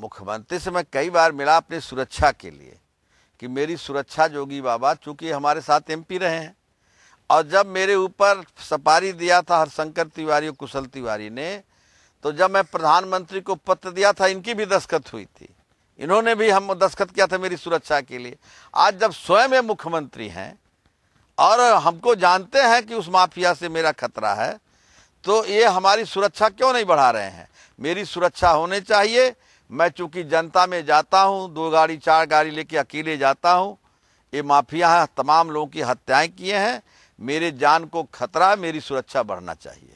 मुख्यमंत्री से मैं कई बार मिला अपनी सुरक्षा के लिए कि मेरी सुरक्षा जोगी बाबा चूँकि हमारे साथ एमपी रहे हैं और जब मेरे ऊपर सपारी दिया था हरशंकर तिवारी और कुशल तिवारी ने तो जब मैं प्रधानमंत्री को पत्र दिया था इनकी भी दस्खत हुई थी इन्होंने भी हम दस्खत किया था मेरी सुरक्षा के लिए आज जब स्वयं मुख्यमंत्री हैं और हमको जानते हैं कि उस माफिया से मेरा खतरा है तो ये हमारी सुरक्षा क्यों नहीं बढ़ा रहे हैं मेरी सुरक्षा होनी चाहिए मैं चूंकि जनता में जाता हूं दो गाड़ी चार गाड़ी लेके अकेले जाता हूं ये माफिया तमाम लोगों की हत्याएं किए हैं मेरे जान को खतरा मेरी सुरक्षा बढ़ना चाहिए